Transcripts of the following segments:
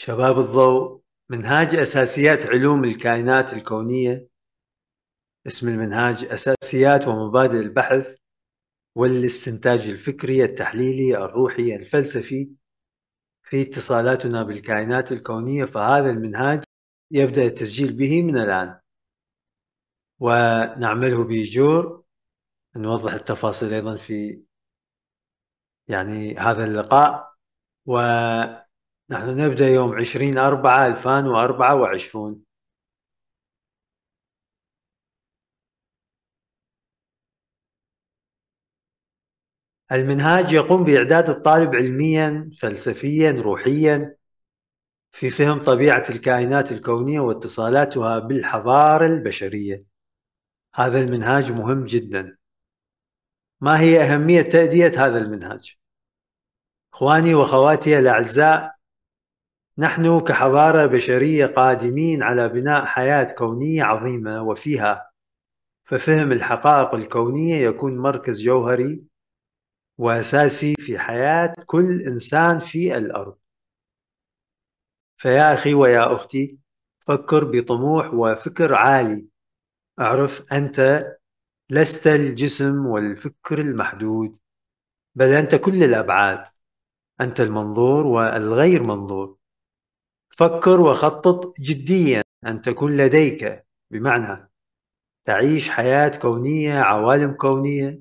شباب الضوء منهاج أساسيات علوم الكائنات الكونية اسم المنهاج أساسيات ومبادئ البحث والاستنتاج الفكري التحليلي الروحي الفلسفي في اتصالاتنا بالكائنات الكونية فهذا المنهاج يبدأ التسجيل به من الآن ونعمله بجور نوضح التفاصيل أيضا في يعني هذا اللقاء و نحن نبدأ يوم 20 4 2024 المنهاج يقوم بإعداد الطالب علميا فلسفيا روحيا في فهم طبيعة الكائنات الكونية واتصالاتها بالحضارة البشرية هذا المنهاج مهم جدا ما هي أهمية تأدية هذا المنهاج؟ إخواني وأخواتي الأعزاء نحن كحضارة بشرية قادمين على بناء حياة كونية عظيمة وفيها ففهم الحقائق الكونية يكون مركز جوهري وأساسي في حياة كل إنسان في الأرض فيا أخي ويا أختي فكر بطموح وفكر عالي اعرف أنت لست الجسم والفكر المحدود بل أنت كل الأبعاد أنت المنظور والغير منظور فكر وخطط جديا أن تكون لديك بمعنى تعيش حياة كونية عوالم كونية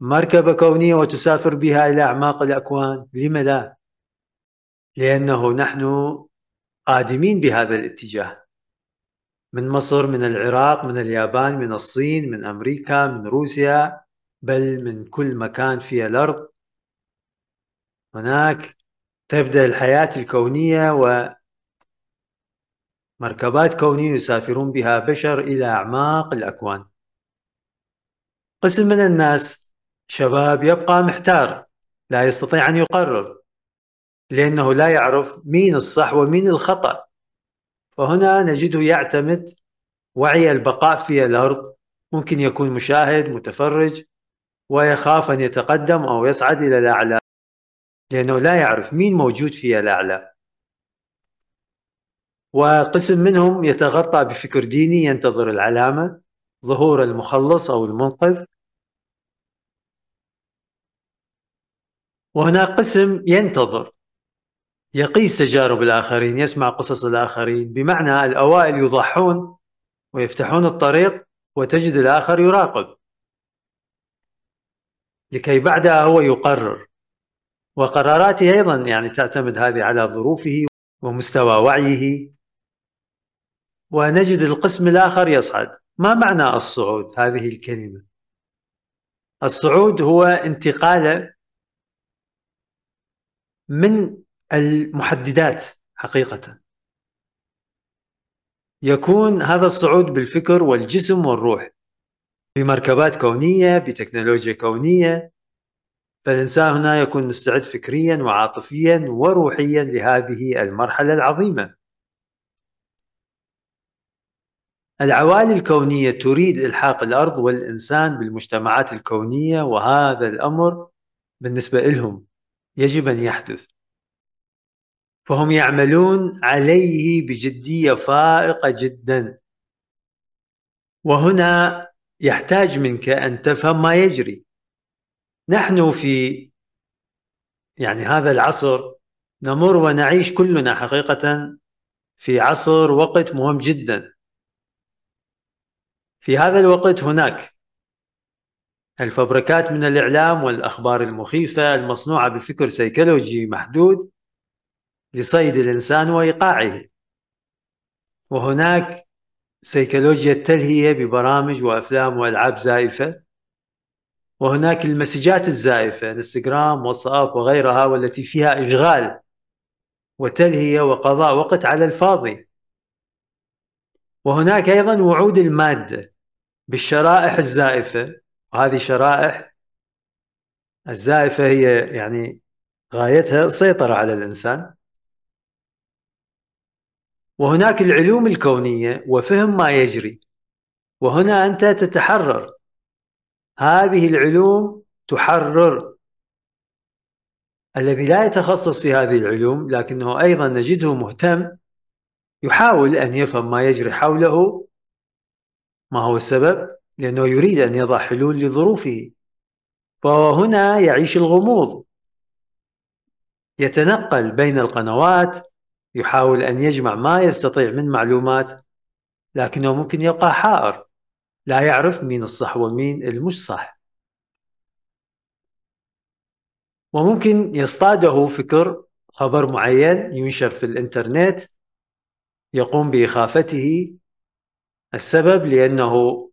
مركبة كونية وتسافر بها إلى أعماق الأكوان لم لا؟ لأنه نحن قادمين بهذا الاتجاه من مصر من العراق من اليابان من الصين من أمريكا من روسيا بل من كل مكان في الأرض هناك تبدأ الحياة الكونية و مركبات كونية يسافرون بها بشر إلى أعماق الأكوان قسم من الناس شباب يبقى محتار لا يستطيع أن يقرر لأنه لا يعرف مين الصح ومين الخطأ فهنا نجده يعتمد وعي البقاء في الأرض ممكن يكون مشاهد متفرج ويخاف أن يتقدم أو يصعد إلى الأعلى لأنه لا يعرف مين موجود في الأعلى وقسم منهم يتغطى بفكر ديني ينتظر العلامة ظهور المخلص أو المنقذ وهناك قسم ينتظر يقيس تجارب الآخرين يسمع قصص الآخرين بمعنى الأوائل يضحون ويفتحون الطريق وتجد الآخر يراقب لكي بعدها هو يقرر وقراراته أيضا يعني تعتمد هذه على ظروفه ومستوى وعيه ونجد القسم الآخر يصعد ما معنى الصعود هذه الكلمة الصعود هو انتقاله من المحددات حقيقة يكون هذا الصعود بالفكر والجسم والروح بمركبات كونية بتكنولوجيا كونية فالإنسان هنا يكون مستعد فكريا وعاطفيا وروحيا لهذه المرحلة العظيمة العوالي الكونية تريد إلحاق الأرض والإنسان بالمجتمعات الكونية وهذا الأمر بالنسبة لهم يجب أن يحدث فهم يعملون عليه بجدية فائقة جدا وهنا يحتاج منك أن تفهم ما يجري نحن في يعني هذا العصر نمر ونعيش كلنا حقيقة في عصر وقت مهم جدا في هذا الوقت هناك الفبركات من الإعلام والأخبار المخيفة المصنوعة بفكر سيكولوجي محدود لصيد الإنسان وإيقاعه وهناك سيكولوجيا التلهية ببرامج وأفلام وألعاب زائفة وهناك المسجات الزائفة انستغرام واتساب وغيرها والتي فيها إشغال وتلهية وقضاء وقت على الفاضي وهناك أيضا وعود المادة بالشرائح الزائفة وهذه شرائح الزائفة هي يعني غايتها سيطرة على الإنسان وهناك العلوم الكونية وفهم ما يجري وهنا أنت تتحرر هذه العلوم تحرر الذي لا يتخصص في هذه العلوم لكنه أيضا نجده مهتم يحاول أن يفهم ما يجري حوله ما هو السبب؟ لأنه يريد أن يضع حلول لظروفه فهو هنا يعيش الغموض يتنقل بين القنوات يحاول أن يجمع ما يستطيع من معلومات لكنه ممكن يبقى حائر لا يعرف مين الصح ومين المش صح وممكن يصطاده فكر خبر معين ينشر في الانترنت يقوم بإخافته السبب لأنه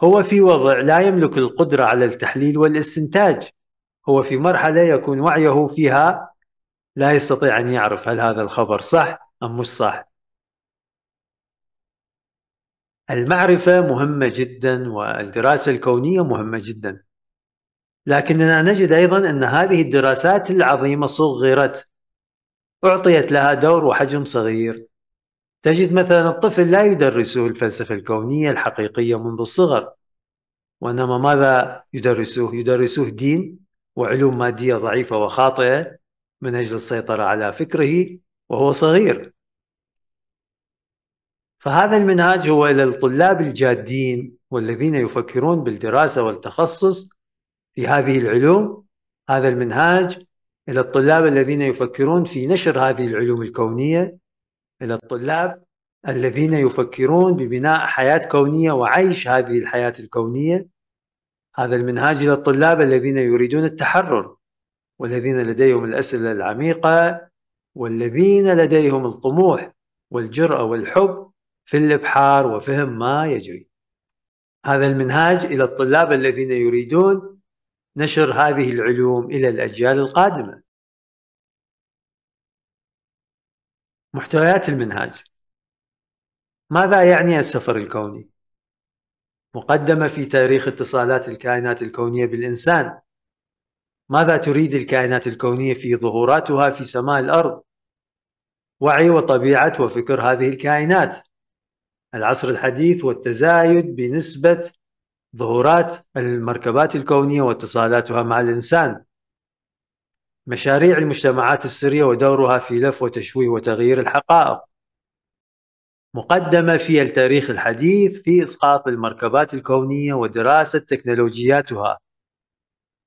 هو في وضع لا يملك القدرة على التحليل والاستنتاج هو في مرحلة يكون وعيه فيها لا يستطيع أن يعرف هل هذا الخبر صح أم مش صح المعرفة مهمة جدا والدراسة الكونية مهمة جدا لكننا نجد أيضا أن هذه الدراسات العظيمة صغرت أعطيت لها دور وحجم صغير تجد مثلا الطفل لا يدرسه الفلسفة الكونية الحقيقية منذ الصغر وإنما ماذا يدرسوه؟ يدرسوه دين وعلوم مادية ضعيفة وخاطئة من أجل السيطرة على فكره وهو صغير فهذا المنهاج هو إلى الطلاب الجادين والذين يفكرون بالدراسة والتخصص في هذه العلوم هذا المنهاج إلى الطلاب الذين يفكرون في نشر هذه العلوم الكونية إلى الطلاب الذين يفكرون ببناء حياة كونية وعيش هذه الحياة الكونية هذا المنهاج إلى الطلاب الذين يريدون التحرر والذين لديهم الأسئلة العميقة والذين لديهم الطموح والجرأة والحب في الإبحار وفهم ما يجري هذا المنهاج إلى الطلاب الذين يريدون نشر هذه العلوم إلى الأجيال القادمة محتويات المنهاج ماذا يعني السفر الكوني؟ مقدمة في تاريخ اتصالات الكائنات الكونية بالإنسان ماذا تريد الكائنات الكونية في ظهوراتها في سماء الأرض؟ وعي وطبيعة وفكر هذه الكائنات العصر الحديث والتزايد بنسبة ظهورات المركبات الكونية واتصالاتها مع الإنسان مشاريع المجتمعات السرية ودورها في لف وتشويه وتغيير الحقائق مقدمة في التاريخ الحديث في إسقاط المركبات الكونية ودراسة تكنولوجياتها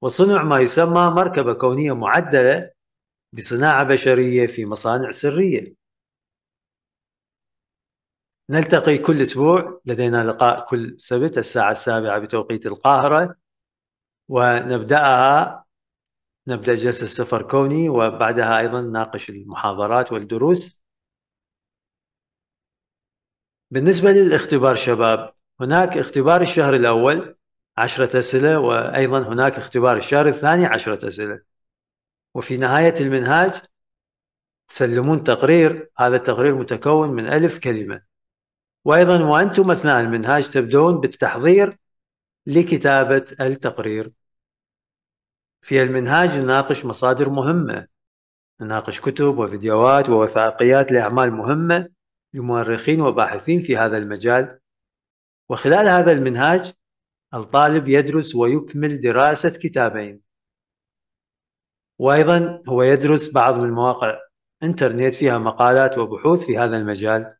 وصنع ما يسمى مركبة كونية معدلة بصناعة بشرية في مصانع سرية نلتقي كل أسبوع لدينا لقاء كل سبت الساعة السابعة بتوقيت القاهرة ونبدأها نبدا جلسه سفر كوني وبعدها ايضا نناقش المحاضرات والدروس بالنسبه للاختبار شباب هناك اختبار الشهر الاول عشرة أسئلة وأيضا هناك اختبار الشهر الثاني عشرة أسئلة وفي نهاية المنهاج تسلمون تقرير هذا التقرير متكون من ألف كلمة وأيضا وأنتم أثناء المنهاج تبدون بالتحضير لكتابة التقرير في المنهاج نناقش مصادر مهمة نناقش كتب وفيديوهات ووثائقيات لأعمال مهمة لمؤرخين وباحثين في هذا المجال وخلال هذا المنهاج الطالب يدرس ويكمل دراسة كتابين وأيضا هو يدرس بعض من مواقع انترنت فيها مقالات وبحوث في هذا المجال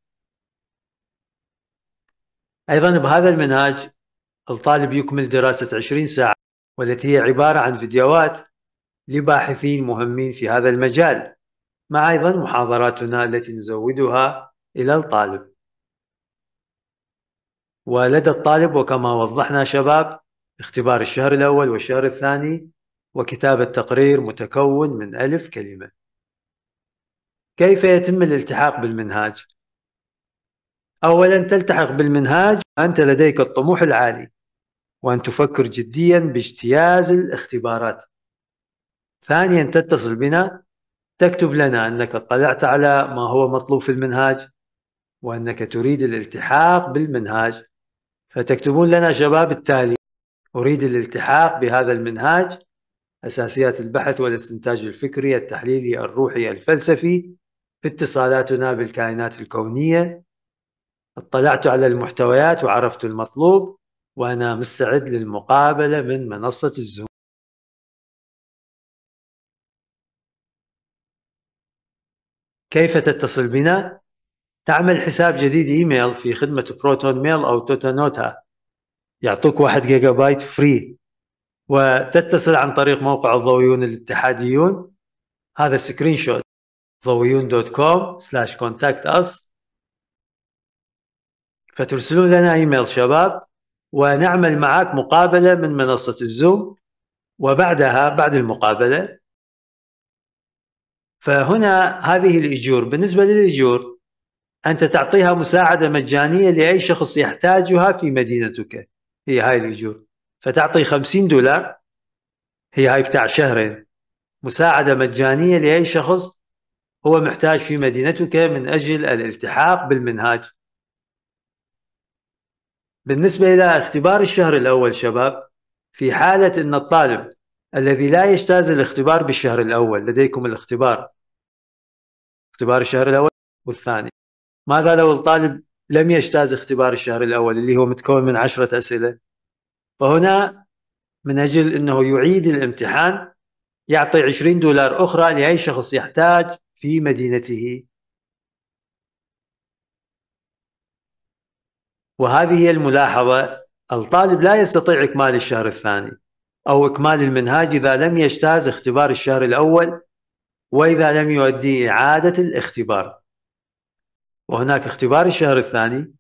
أيضا بهذا المنهاج الطالب يكمل دراسة 20 ساعة والتي هي عبارة عن فيديوهات لباحثين مهمين في هذا المجال مع أيضا محاضراتنا التي نزودها إلى الطالب ولدى الطالب وكما وضحنا شباب اختبار الشهر الأول والشهر الثاني وكتابة تقرير متكون من ألف كلمة كيف يتم الالتحاق بالمنهاج؟ أولا تلتحق بالمنهاج أنت لديك الطموح العالي وأن تفكر جديا باجتياز الاختبارات ثانيا تتصل بنا تكتب لنا أنك اطلعت على ما هو مطلوب في المنهاج وأنك تريد الالتحاق بالمنهاج فتكتبون لنا شباب التالي أريد الالتحاق بهذا المنهاج أساسيات البحث والاستنتاج الفكري التحليلي الروحي الفلسفي في اتصالاتنا بالكائنات الكونية اطلعت على المحتويات وعرفت المطلوب وأنا مستعد للمقابلة من منصة الزوم كيف تتصل بنا؟ تعمل حساب جديد إيميل في خدمة بروتون ميل أو توتانوتا يعطوك واحد جيجا بايت فري وتتصل عن طريق موقع الضويون الاتحاديون هذا سكرين شوت ضويون دوت كوم سلاش كونتاكت أس فترسلون لنا إيميل شباب ونعمل معك مقابلة من منصة الزوم وبعدها بعد المقابلة فهنا هذه الأجور بالنسبة للأجور أنت تعطيها مساعدة مجانية لأي شخص يحتاجها في مدينتك هي هاي الأجور فتعطي 50 دولار هي هاي بتاع شهرين مساعدة مجانية لأي شخص هو محتاج في مدينتك من أجل الالتحاق بالمنهاج بالنسبة إلى اختبار الشهر الأول شباب في حالة أن الطالب الذي لا يجتاز الاختبار بالشهر الأول لديكم الاختبار اختبار الشهر الأول والثاني ماذا لو الطالب لم يجتاز اختبار الشهر الأول اللي هو متكون من عشرة أسئلة فهنا من أجل أنه يعيد الامتحان يعطي 20 دولار أخرى لأي شخص يحتاج في مدينته وهذه هي الملاحظة الطالب لا يستطيع إكمال الشهر الثاني أو إكمال المنهاج إذا لم يجتاز اختبار الشهر الأول وإذا لم يؤدي إعادة الاختبار وهناك اختبار الشهر الثاني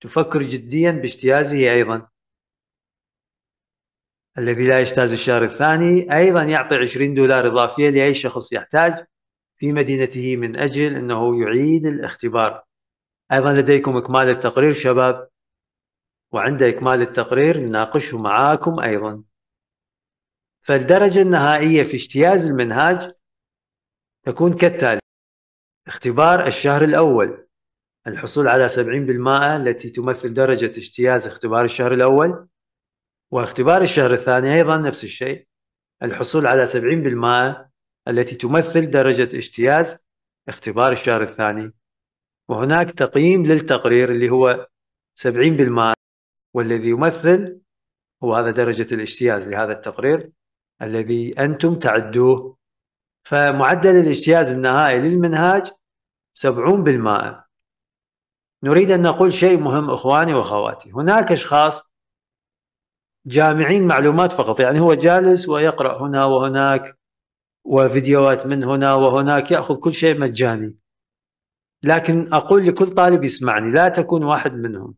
تفكر جديا باجتيازه أيضا الذي لا يجتاز الشهر الثاني أيضا يعطي 20 دولار إضافية لأي شخص يحتاج في مدينته من أجل أنه يعيد الاختبار أيضا لديكم إكمال التقرير شباب وعنده إكمال التقرير نناقشه معاكم أيضا فالدرجة النهائية في اجتياز المنهاج تكون كالتالي اختبار الشهر الأول الحصول على 70% التي تمثل درجة اجتياز اختبار الشهر الأول واختبار الشهر الثاني أيضا نفس الشيء الحصول على 70% التي تمثل درجة اجتياز اختبار الشهر الثاني وهناك تقييم للتقرير اللي هو 70% والذي يمثل هو هذا درجة الاجتياز لهذا التقرير الذي أنتم تعدوه فمعدل الاجتياز النهائي للمنهاج 70% نريد أن نقول شيء مهم إخواني وأخواتي هناك أشخاص جامعين معلومات فقط يعني هو جالس ويقرأ هنا وهناك وفيديوهات من هنا وهناك يأخذ كل شيء مجاني لكن أقول لكل طالب يسمعني لا تكون واحد منهم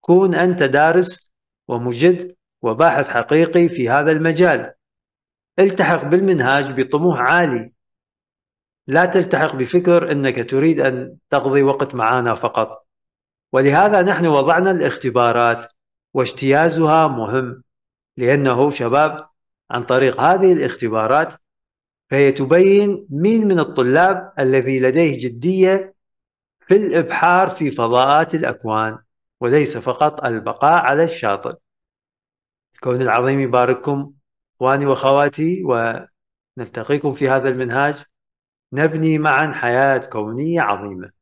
كون أنت دارس ومجد وباحث حقيقي في هذا المجال التحق بالمنهاج بطموح عالي لا تلتحق بفكر أنك تريد أن تقضي وقت معنا فقط ولهذا نحن وضعنا الاختبارات واجتيازها مهم لأنه شباب عن طريق هذه الاختبارات فهي تبين مين من الطلاب الذي لديه جدية في الإبحار في فضاءات الأكوان وليس فقط البقاء على الشاطئ الكون العظيم يبارككم واني واخواتي ونلتقيكم في هذا المنهاج نبني معا حياه كونيه عظيمه